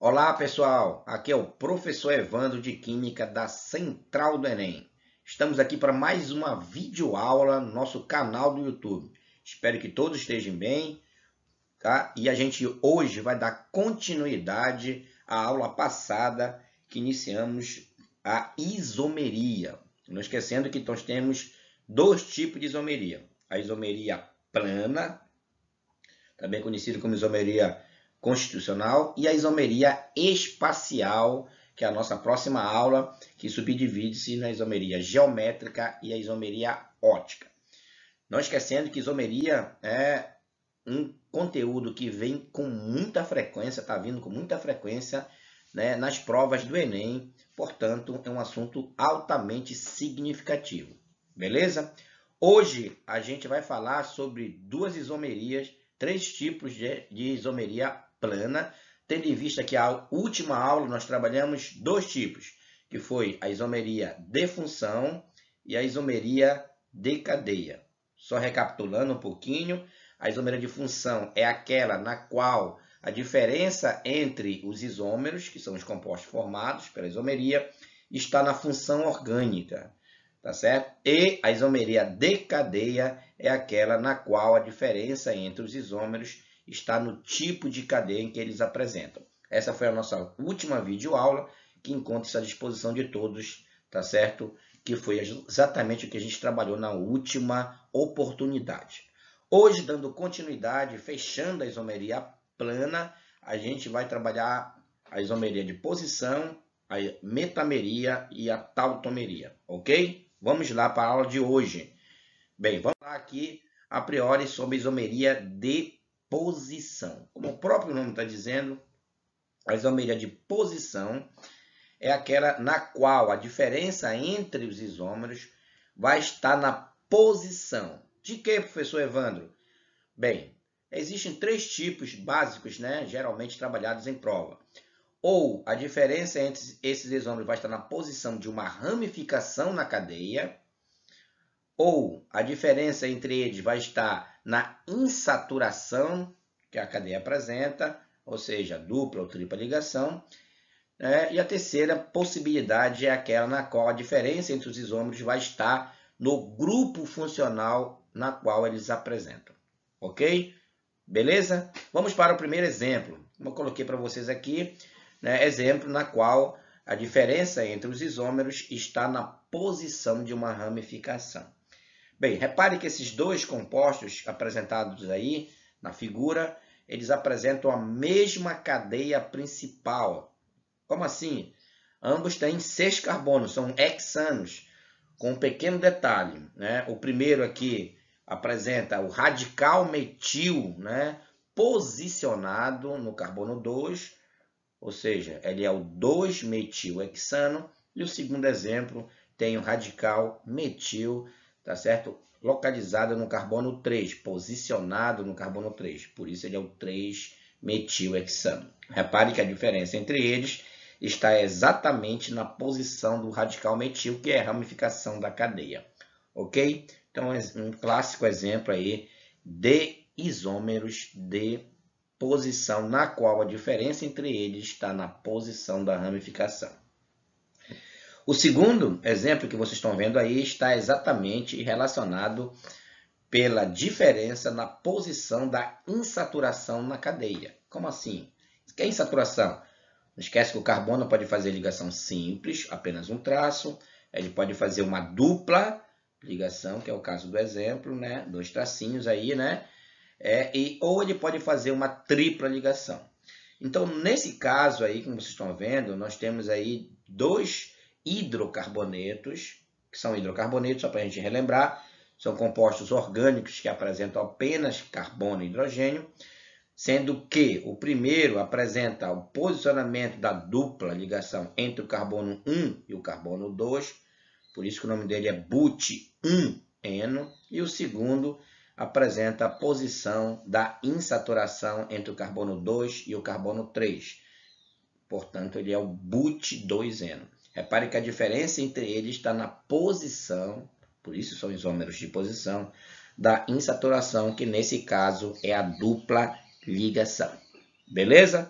Olá pessoal, aqui é o professor Evandro de Química da Central do Enem. Estamos aqui para mais uma videoaula no nosso canal do YouTube. Espero que todos estejam bem. Tá? E a gente hoje vai dar continuidade à aula passada que iniciamos a isomeria. Não esquecendo que nós temos dois tipos de isomeria. A isomeria plana, também conhecida como isomeria plana constitucional e a isomeria espacial, que é a nossa próxima aula, que subdivide-se na isomeria geométrica e a isomeria ótica. Não esquecendo que isomeria é um conteúdo que vem com muita frequência, está vindo com muita frequência né, nas provas do Enem, portanto, é um assunto altamente significativo. Beleza? Hoje a gente vai falar sobre duas isomerias, três tipos de, de isomeria plana, tendo em vista que a última aula nós trabalhamos dois tipos, que foi a isomeria de função e a isomeria de cadeia. Só recapitulando um pouquinho, a isomeria de função é aquela na qual a diferença entre os isômeros, que são os compostos formados pela isomeria, está na função orgânica, tá certo? E a isomeria de cadeia é aquela na qual a diferença entre os isômeros está no tipo de cadeia em que eles apresentam. Essa foi a nossa última videoaula, que encontra-se à disposição de todos, tá certo? Que foi exatamente o que a gente trabalhou na última oportunidade. Hoje, dando continuidade, fechando a isomeria plana, a gente vai trabalhar a isomeria de posição, a metameria e a tautomeria, ok? Vamos lá para a aula de hoje. Bem, vamos lá aqui a priori sobre isomeria de posição. Como o próprio nome está dizendo, a isomeria de posição é aquela na qual a diferença entre os isômeros vai estar na posição. De que, professor Evandro? Bem, existem três tipos básicos, né, geralmente trabalhados em prova. Ou a diferença entre esses isômeros vai estar na posição de uma ramificação na cadeia, ou a diferença entre eles vai estar na insaturação que a cadeia apresenta, ou seja, dupla ou tripla ligação. Né? E a terceira possibilidade é aquela na qual a diferença entre os isômeros vai estar no grupo funcional na qual eles apresentam. Ok? Beleza? Vamos para o primeiro exemplo. Como eu coloquei para vocês aqui, né? exemplo na qual a diferença entre os isômeros está na posição de uma ramificação. Bem, repare que esses dois compostos apresentados aí na figura, eles apresentam a mesma cadeia principal. Como assim? Ambos têm seis carbonos, são hexanos, com um pequeno detalhe. Né? O primeiro aqui apresenta o radical metil né? posicionado no carbono 2, ou seja, ele é o 2-metil hexano. E o segundo exemplo tem o radical metil tá certo? Localizado no carbono 3, posicionado no carbono 3. Por isso ele é o 3-metilhexano. Repare que a diferença entre eles está exatamente na posição do radical metil, que é a ramificação da cadeia. Ok? Então, é um clássico exemplo aí de isômeros de posição na qual a diferença entre eles está na posição da ramificação. O segundo exemplo que vocês estão vendo aí está exatamente relacionado pela diferença na posição da insaturação na cadeia. Como assim? O que é insaturação? Não esquece que o carbono pode fazer ligação simples, apenas um traço. Ele pode fazer uma dupla ligação, que é o caso do exemplo, né? Dois tracinhos aí, né? É, e, ou ele pode fazer uma tripla ligação. Então, nesse caso aí, como vocês estão vendo, nós temos aí dois hidrocarbonetos, que são hidrocarbonetos, só para a gente relembrar, são compostos orgânicos que apresentam apenas carbono e hidrogênio, sendo que o primeiro apresenta o posicionamento da dupla ligação entre o carbono 1 e o carbono 2, por isso que o nome dele é but-1-eno, e o segundo apresenta a posição da insaturação entre o carbono 2 e o carbono 3. Portanto, ele é o but-2-eno. Repare é que a diferença entre eles está na posição, por isso são isômeros de posição, da insaturação, que nesse caso é a dupla ligação. Beleza?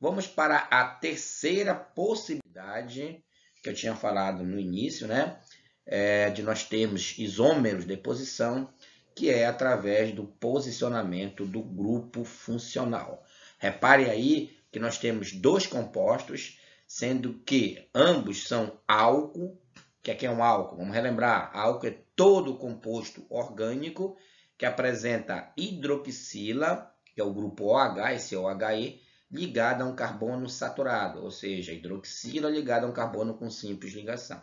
Vamos para a terceira possibilidade que eu tinha falado no início, né? É de nós termos isômeros de posição, que é através do posicionamento do grupo funcional. Repare aí que nós temos dois compostos sendo que ambos são álcool. O que aqui é um álcool? Vamos relembrar: álcool é todo composto orgânico que apresenta hidroxila, que é o grupo OH, esse OHE, ligado a um carbono saturado, ou seja, hidroxila ligada a um carbono com simples ligação.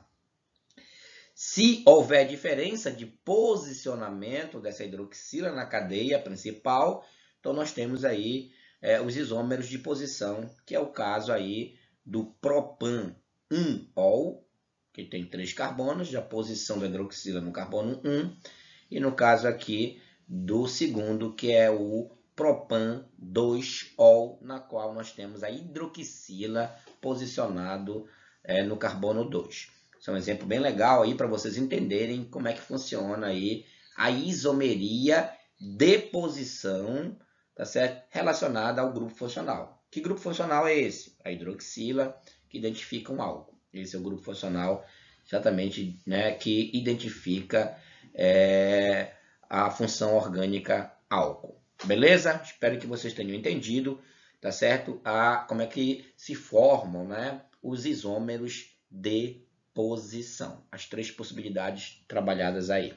Se houver diferença de posicionamento dessa hidroxila na cadeia principal, então nós temos aí é, os isômeros de posição, que é o caso aí do propan-1-ol, que tem três carbonos, a posição da hidroxila no carbono 1, e no caso aqui do segundo, que é o propan-2-ol, na qual nós temos a hidroxila posicionado é, no carbono 2. Isso é um exemplo bem legal aí para vocês entenderem como é que funciona aí a isomeria de posição tá certo? relacionada ao grupo funcional. Que grupo funcional é esse? A hidroxila, que identifica um álcool. Esse é o grupo funcional exatamente né, que identifica é, a função orgânica álcool. Beleza? Espero que vocês tenham entendido, tá certo? A, como é que se formam né, os isômeros de posição. As três possibilidades trabalhadas aí.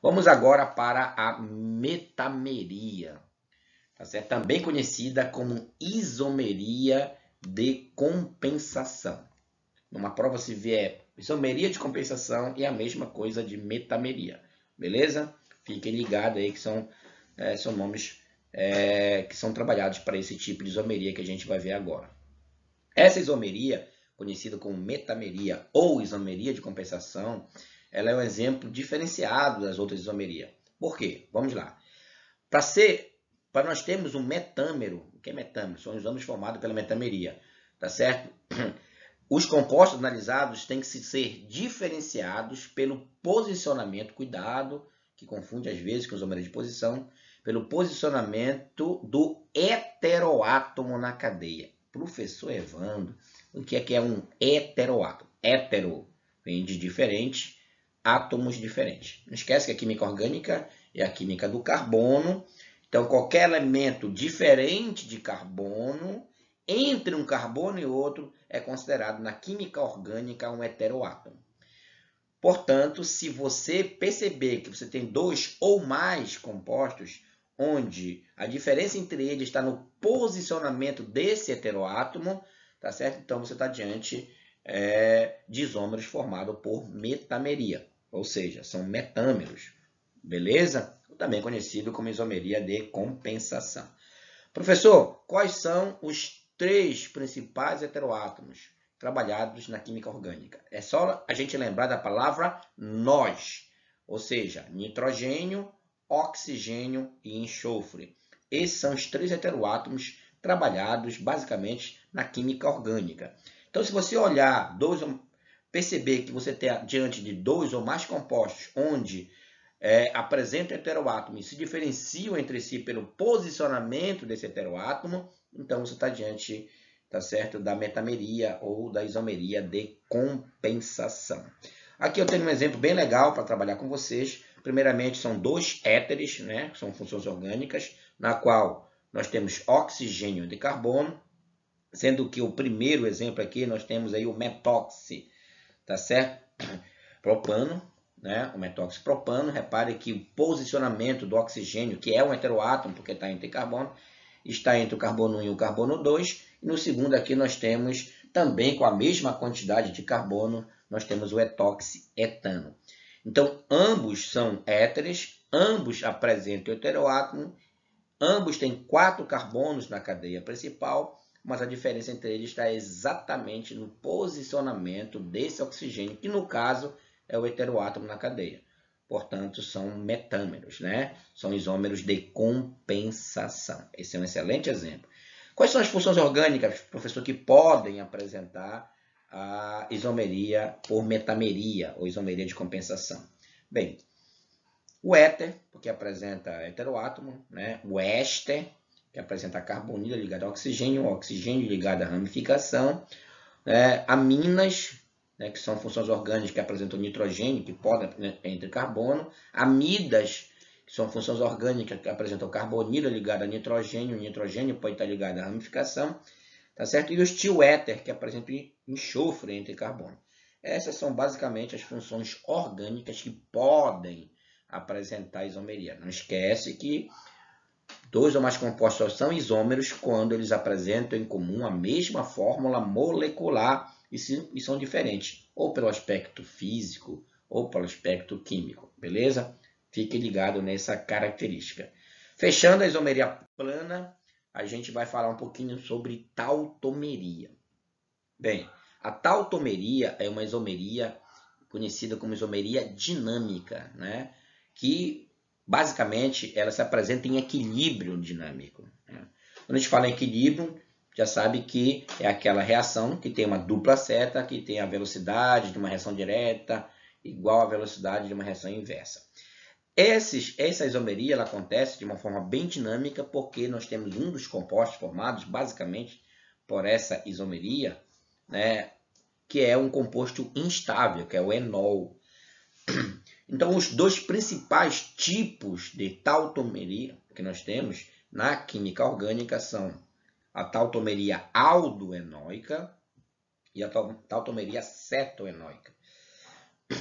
Vamos agora para a metameria tá certo? também conhecida como isomeria de compensação. Numa prova, se vier isomeria de compensação, é a mesma coisa de metameria, beleza? Fiquem ligados aí que são, é, são nomes é, que são trabalhados para esse tipo de isomeria que a gente vai ver agora. Essa isomeria, conhecida como metameria ou isomeria de compensação, ela é um exemplo diferenciado das outras isomerias. Por quê? Vamos lá. Para ser para nós termos um metâmero, o que é metâmero? São os anos formados pela metameria, tá certo? Os compostos analisados têm que ser diferenciados pelo posicionamento, cuidado, que confunde às vezes com os homens de posição, pelo posicionamento do heteroátomo na cadeia. Professor Evandro, o que é que é um heteroátomo? Hétero vem de diferente, átomos diferentes. Não esquece que a química orgânica é a química do carbono, então, qualquer elemento diferente de carbono, entre um carbono e outro, é considerado na química orgânica um heteroátomo. Portanto, se você perceber que você tem dois ou mais compostos, onde a diferença entre eles está no posicionamento desse heteroátomo, tá certo? Então você está diante é, de isômeros formados por metameria, ou seja, são metâmeros, beleza? também conhecido como isomeria de compensação. Professor, quais são os três principais heteroátomos trabalhados na química orgânica? É só a gente lembrar da palavra nós, ou seja, nitrogênio, oxigênio e enxofre. Esses são os três heteroátomos trabalhados basicamente na química orgânica. Então, se você olhar dois, perceber que você tem diante de dois ou mais compostos onde é, apresentam heteroátomo e se diferenciam entre si pelo posicionamento desse heteroátomo, então você está diante tá certo? da metameria ou da isomeria de compensação. Aqui eu tenho um exemplo bem legal para trabalhar com vocês. Primeiramente, são dois éteres, né? são funções orgânicas, na qual nós temos oxigênio de carbono, sendo que o primeiro exemplo aqui nós temos aí o metoxi, tá certo? Propano, né, o metoxipropano. repare que o posicionamento do oxigênio, que é um heteroátomo, porque está entre carbono, está entre o carbono 1 e o carbono 2. E no segundo aqui nós temos, também com a mesma quantidade de carbono, nós temos o etoxietano. Então, ambos são éteres, ambos apresentam heteroátomo, ambos têm quatro carbonos na cadeia principal, mas a diferença entre eles está exatamente no posicionamento desse oxigênio, que no caso é o heteroátomo na cadeia. Portanto, são metâmeros, né? São isômeros de compensação. Esse é um excelente exemplo. Quais são as funções orgânicas, professor, que podem apresentar a isomeria por metameria, ou isomeria de compensação? Bem, o éter, porque apresenta heteroátomo, né? o éster, que apresenta carbonila ligada ao oxigênio, o oxigênio ligado à ramificação, né? aminas, né, que são funções orgânicas que apresentam nitrogênio, que podem né, entre carbono, amidas, que são funções orgânicas que apresentam carbonila ligado a nitrogênio, o nitrogênio pode estar ligado à ramificação, tá certo? E os tioéter, que apresenta enxofre entre carbono. Essas são basicamente as funções orgânicas que podem apresentar isomeria. Não esquece que dois ou mais compostos são isômeros quando eles apresentam em comum a mesma fórmula molecular e, se, e são diferentes, ou pelo aspecto físico ou pelo aspecto químico, beleza? Fique ligado nessa característica. Fechando a isomeria plana, a gente vai falar um pouquinho sobre tautomeria. Bem, a tautomeria é uma isomeria conhecida como isomeria dinâmica, né? que basicamente ela se apresenta em equilíbrio dinâmico. Né? Quando a gente fala em equilíbrio, já sabe que é aquela reação que tem uma dupla seta, que tem a velocidade de uma reação direta igual à velocidade de uma reação inversa. Esses, essa isomeria ela acontece de uma forma bem dinâmica, porque nós temos um dos compostos formados basicamente por essa isomeria, né, que é um composto instável, que é o enol. Então, os dois principais tipos de tautomeria que nós temos na química orgânica são a tautomeria aldoenóica e a tautomeria cetoenóica.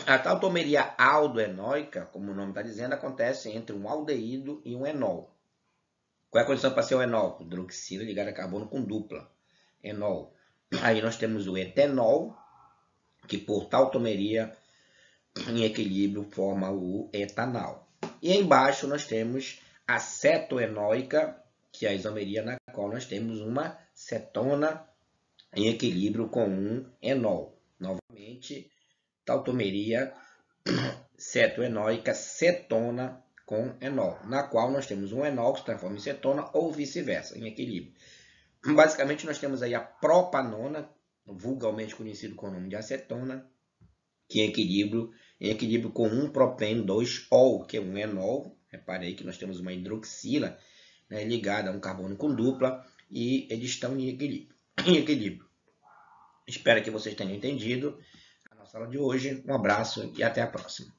A tautomeria aldoenóica, como o nome está dizendo, acontece entre um aldeído e um enol. Qual é a condição para ser o enol? Hidroxila ligada a carbono com dupla. Enol. Aí nós temos o etenol, que por tautomeria em equilíbrio forma o etanal E embaixo nós temos a cetoenóica, que é a isomeria qual nós temos uma cetona em equilíbrio com um enol. Novamente, tautomeria cetoenóica cetona com enol, na qual nós temos um enol que se transforma em cetona ou vice-versa, em equilíbrio. Basicamente, nós temos aí a propanona, vulgarmente conhecido com o nome de acetona, que em é equilíbrio, em equilíbrio com um propen 2 ol que é um enol. Repare aí que nós temos uma hidroxila né, ligada a um carbônico dupla e eles estão em equilíbrio. em equilíbrio. Espero que vocês tenham entendido a nossa aula de hoje. Um abraço e até a próxima.